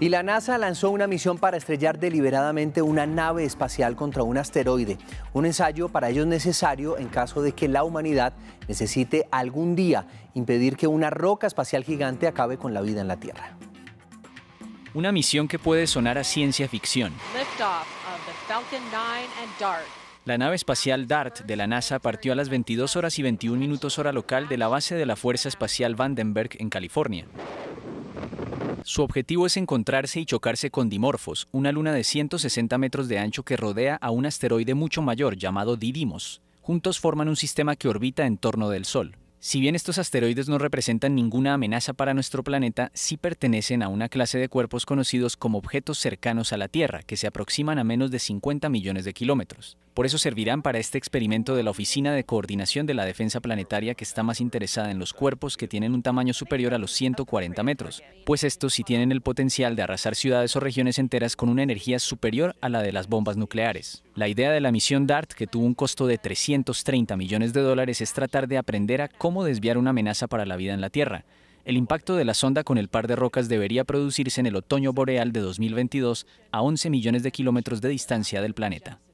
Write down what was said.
Y la NASA lanzó una misión para estrellar deliberadamente una nave espacial contra un asteroide, un ensayo para ellos necesario en caso de que la humanidad necesite algún día impedir que una roca espacial gigante acabe con la vida en la Tierra. Una misión que puede sonar a ciencia ficción. La nave espacial DART de la NASA partió a las 22 horas y 21 minutos hora local de la base de la Fuerza Espacial Vandenberg en California. Su objetivo es encontrarse y chocarse con Dimorphos, una luna de 160 metros de ancho que rodea a un asteroide mucho mayor llamado Didymos. Juntos forman un sistema que orbita en torno del Sol. Si bien estos asteroides no representan ninguna amenaza para nuestro planeta, sí pertenecen a una clase de cuerpos conocidos como objetos cercanos a la Tierra, que se aproximan a menos de 50 millones de kilómetros. Por eso servirán para este experimento de la Oficina de Coordinación de la Defensa Planetaria que está más interesada en los cuerpos que tienen un tamaño superior a los 140 metros, pues estos sí tienen el potencial de arrasar ciudades o regiones enteras con una energía superior a la de las bombas nucleares. La idea de la misión DART, que tuvo un costo de 330 millones de dólares, es tratar de aprender a cómo desviar una amenaza para la vida en la Tierra, el impacto de la sonda con el par de rocas debería producirse en el otoño boreal de 2022 a 11 millones de kilómetros de distancia del planeta.